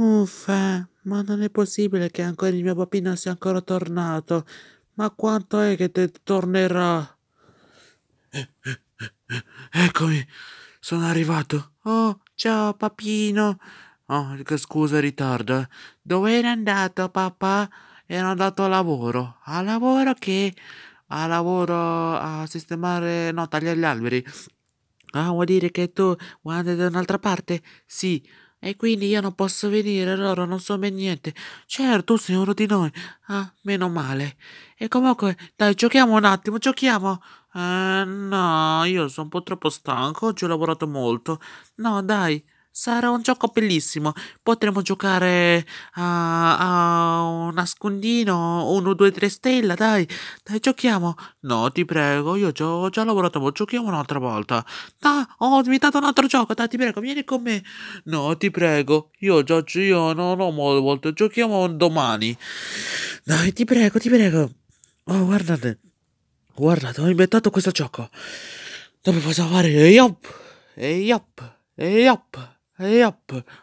Uffa, ma non è possibile che ancora il mio papino sia ancora tornato. Ma quanto è che te tornerà? Eccomi, sono arrivato. Oh, ciao papino. Oh, scusa ritardo. Eh. Dove eri andato, papà? Ero andato a lavoro. A lavoro che? A lavoro a sistemare... no, tagliare gli alberi. Ah, vuol dire che tu vuoi andare da un'altra parte? Sì. E quindi io non posso venire, loro non so ben niente. Certo, tu sei uno di noi. Ah, meno male. E comunque, dai, giochiamo un attimo, giochiamo. Eh, no, io sono un po' troppo stanco, oggi ho lavorato molto. No, dai. Sarà un gioco bellissimo. Potremmo giocare a, a un nascondino, 1, 2, 3 stella, dai, dai, giochiamo. No, ti prego, io già, ho già lavorato, ma giochiamo un'altra volta. Dai, ho invitato un altro gioco, dai, ti prego, vieni con me. No, ti prego, io già, io non ho molte volte, giochiamo domani. Dai, ti prego, ti prego. Oh, guardate, guardate, ho inventato questo gioco. Dove posso fare? Ehi, up, ehi, up, ehi, up. E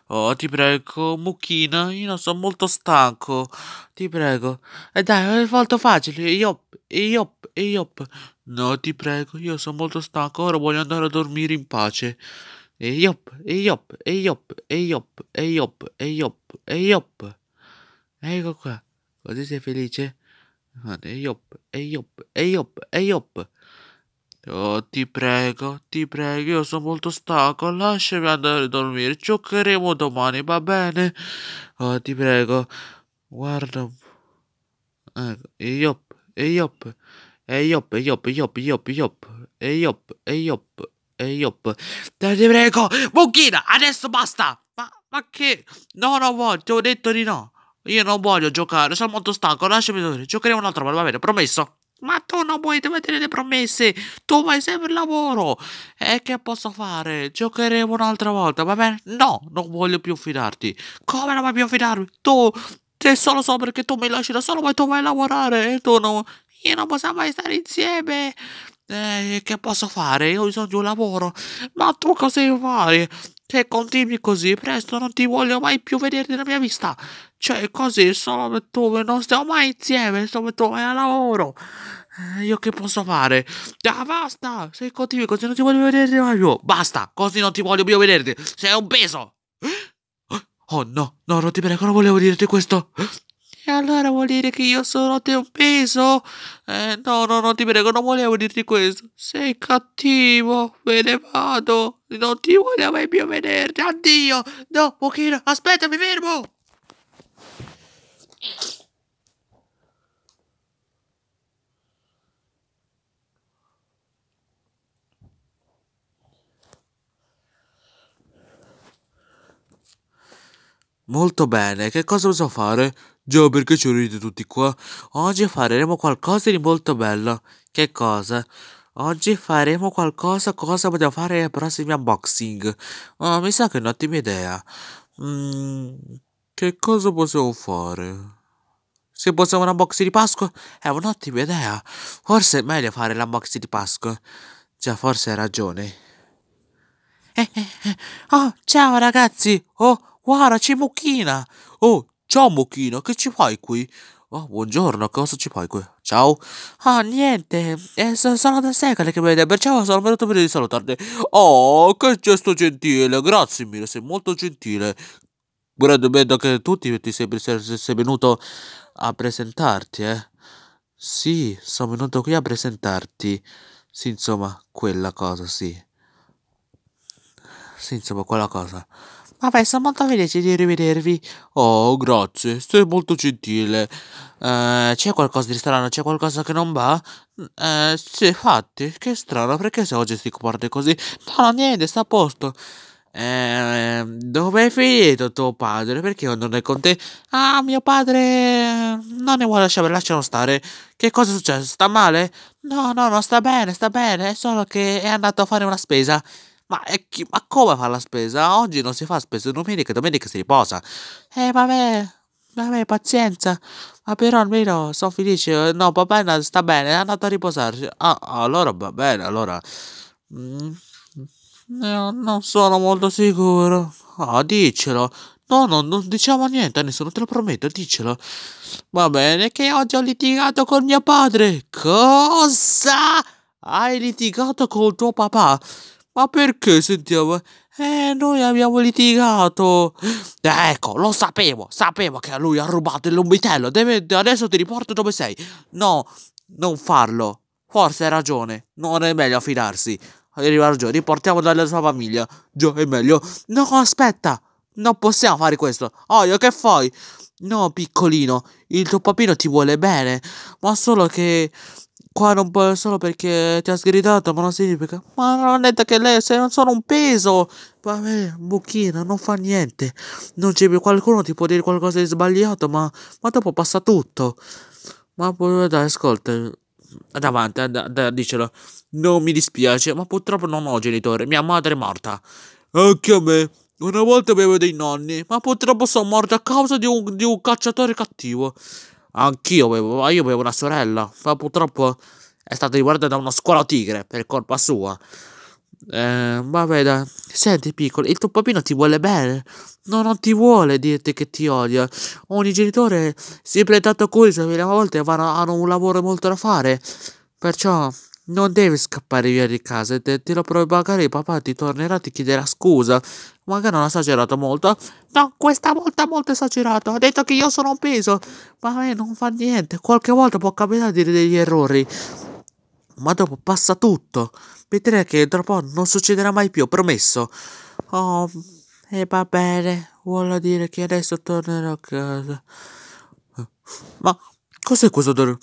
Oh, ti prego, mucchina, io sono molto stanco. Ti prego. E dai, è molto facile. Iop, iop, iop. No, ti prego, io sono molto stanco. Ora voglio andare a dormire in pace. E iop, e iop, e iop, e Ecco qua. Così sei felice? E iop, e iop, Oh, ti prego, ti prego, io sono molto stanco, lasciami andare a dormire, giocheremo domani, va bene? Oh, ti prego, guarda. Ecco, e iop, e iop, e iop, e iop, iop, iop, iop, e iop, e iop, e iop. Ti prego, Buchina, adesso basta! Ma, ma che? No, no, voglio, ti ho detto di no. Io non voglio giocare, sono molto stanco, lasciami dormire, giocheremo un'altra volta, va bene, promesso? Ma tu non puoi vedere le promesse, tu vai sempre al lavoro. E che posso fare? Giocheremo un'altra volta, va bene? No, non voglio più fidarti. Come non voglio più fidarmi? Tu, te solo so perché tu mi lasci da solo, ma tu vai a lavorare e eh, tu non... Io non posso mai stare insieme. Eh, che posso fare? Io ho bisogno di un lavoro. Ma tu cosa fai? Se continui così, presto non ti voglio mai più vedere nella mia vista. Cioè, così sono per dove non stiamo mai insieme, sono per dove a lavoro. Eh, io che posso fare? Ah, basta! Sei cattivo, così non ti voglio vedere mai più. Basta, così non ti voglio più vedere. Sei un peso. Eh? Oh no, no, non ti prego, non volevo dirti questo. E allora vuol dire che io sono te un peso? Eh, no, no, non ti prego, non volevo dirti questo. Sei cattivo, Me ne vado. Non ti voglio mai più vedere! Addio. No, pochino, aspetta, mi fermo. Molto bene, che cosa posso fare? Già, perché ci vedete tutti qua? Oggi faremo qualcosa di molto bello. Che cosa? Oggi faremo qualcosa, cosa vogliamo fare ai prossimi unboxing? Oh, mi sa che è un'ottima idea. Mm, che cosa possiamo fare? Se possiamo un unboxing di Pasqua è un'ottima idea. Forse è meglio fare l'unboxing di Pasqua. Già, forse hai ragione. Eh, eh, eh. Oh, ciao ragazzi! Oh, guarda, c'è Mucchina! Oh, ciao Mucchina, che ci fai qui? Oh, buongiorno, cosa ci fai qui? Ciao. Ah, oh, niente, eh, so, sono da secoli che mi vede, perciò sono venuto per salutarti. Oh, che gesto gentile, grazie mille, sei molto gentile. Buona domenica a tutti, ti sei, sei venuto a presentarti, eh? Sì, sono venuto qui a presentarti. Sì, insomma, quella cosa, sì. Sì, insomma, quella cosa. Vabbè, sono molto felice di rivedervi. Oh, grazie, sei molto gentile. Eh, c'è qualcosa di strano, c'è qualcosa che non va? Eh, sì, infatti, che strano, perché se oggi si comporta così? No, niente, sta a posto. Ehm, dove è finito tuo padre? Perché non è con te? Ah, mio padre ehm, non ne vuole lasciare, lasciano stare. Che cosa è successo? Sta male? No, no, no, sta bene, sta bene, è solo che è andato a fare una spesa. Ma, chi... ma come fa la spesa? Oggi non si fa spesa domenica, domenica si riposa. Eh, vabbè, vabbè, pazienza. Ma però almeno sono felice. No, papà sta bene, è andato a riposarsi. Ah, allora va bene, allora... Mm. No, non sono molto sicuro. Ah, dicelo. No, no, non diciamo niente a nessuno, te lo prometto, dicelo. Va bene che oggi ho litigato con mio padre. Cosa? Hai litigato con tuo papà? Ma perché sentiamo? Eh, noi abbiamo litigato. Ecco, lo sapevo, sapevo che a lui ha rubato il lombitello. Deve, adesso ti riporto dove sei. No, non farlo. Forse hai ragione, non è meglio affidarsi arrivare Joe, riportiamo dalla sua famiglia. Joe è meglio. No, aspetta, non possiamo fare questo. Oio, che fai? No, piccolino, il tuo papino ti vuole bene, ma solo che qua non puoi solo perché ti ha sgridato, ma non significa. Ma non ho detto che lei sei non sono un peso. Vabbè, buchino, non fa niente. Non c'è più qualcuno ti può dire qualcosa di sbagliato, ma, ma dopo passa tutto. Ma poi dai, ascolta, davanti, eh, da, da, dicelo. Non mi dispiace, ma purtroppo non ho genitore. mia madre è morta. Anche a me. Una volta avevo dei nonni, ma purtroppo sono morto a causa di un, di un cacciatore cattivo. Anch'io avevo, io avevo una sorella, ma purtroppo è stata riguardata da una scuola tigre per colpa sua. Eh, vabbè, da. senti piccolo, il tuo papino ti vuole bene. No, non ti vuole dirti che ti odia. Ogni genitore si prende tanto curioso, a volte vanno, hanno un lavoro molto da fare. Perciò non devi scappare via di casa. Te, te lo provo, magari papà ti tornerà e ti chiederà scusa. Magari non ha esagerato molto. No, questa volta molto esagerato. Ha detto che io sono un peso. Vabbè, non fa niente. Qualche volta può capitare di degli errori ma dopo passa tutto. Vedrai che dopo non succederà mai più, promesso. Oh, e va bene, vuol dire che adesso tornerò a casa. Ma cos'è questo odore?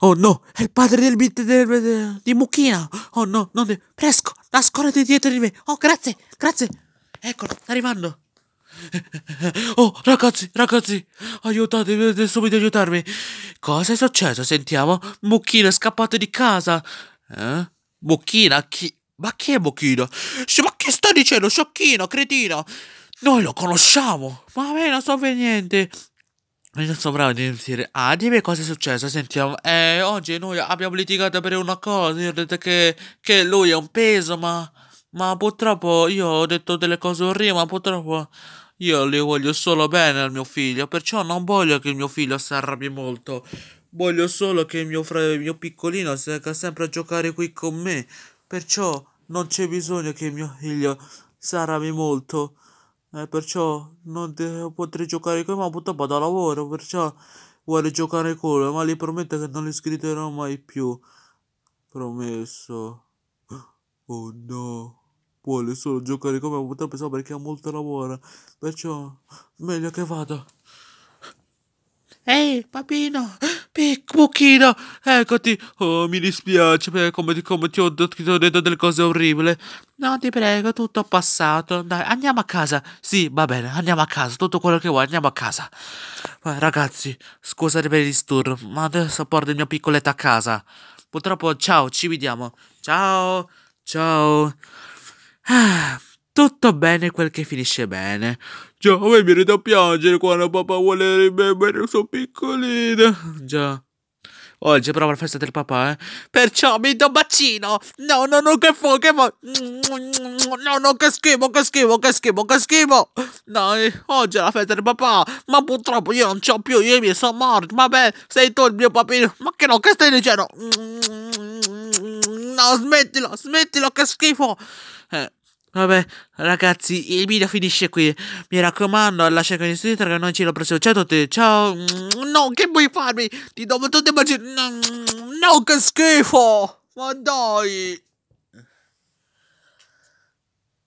Oh no, è il padre del, del, di Mucchina. Oh no, non è... Fresco, nascondete dietro di me. Oh, grazie, grazie. Eccolo, sta arrivando. Oh, ragazzi, ragazzi, aiutatemi, subito aiutarmi. Cosa è successo? Sentiamo. Mucchina è scappato di casa. Eh? Mucchina? Chi? Ma chi è Mucchina? Ma che sta dicendo? Sciocchino, cretino. Noi lo conosciamo. Ma a me non so per niente. Io sono bravo di sentire. ah, dimmi cosa è successo, sentiamo, eh, oggi noi abbiamo litigato per una cosa, io ho detto che, che lui è un peso, ma, ma purtroppo io ho detto delle cose orribili, ma purtroppo io le voglio solo bene al mio figlio, perciò non voglio che mio figlio si arrabbi molto. Voglio solo che il mio, il mio piccolino venga sempre a giocare qui con me. Perciò non c'è bisogno che mio figlio si arrabbi molto. Eh, perciò non potrei giocare con me, ma purtroppo da lavoro, perciò vuole giocare con lui, ma gli prometto che non li scriverò mai più. Promesso. Oh no vuole solo giocare come potrebbe sapere che ha molto lavoro, perciò meglio che vada. Ehi, papino, Piccucchino, eccoti. Oh, mi dispiace per come, come ti, ho, ti ho detto delle cose orribili. No, ti prego, tutto passato. Dai, andiamo a casa. Sì, va bene, andiamo a casa. Tutto quello che vuoi, andiamo a casa. Vai, eh, ragazzi, scusate per il disturbo, ma adesso porto il mio piccoletto a casa. Purtroppo, ciao, ci vediamo. Ciao, ciao. Ah, tutto bene quel che finisce bene. Già, a me viene da piangere quando papà vuole il suo piccolino. Già. Oggi è proprio la festa del papà, eh. Perciò mi do un bacino. No, no, no, che fo, che fo. No, no, che schifo, che schifo, che schifo, che schifo. No, oggi è la festa del papà. Ma purtroppo io non c'ho più, io mi sono morto. Vabbè, sei tu il mio papino. Ma che no, che stai dicendo? no, smettilo, smettilo, che schifo. Eh, Vabbè, ragazzi, il video finisce qui. Mi raccomando, alla cerca di Twitter che noi ci lo proseguo. Ciao a tutti, ciao. No, che vuoi farmi? Ti do tutte le No, che schifo. Ma dai.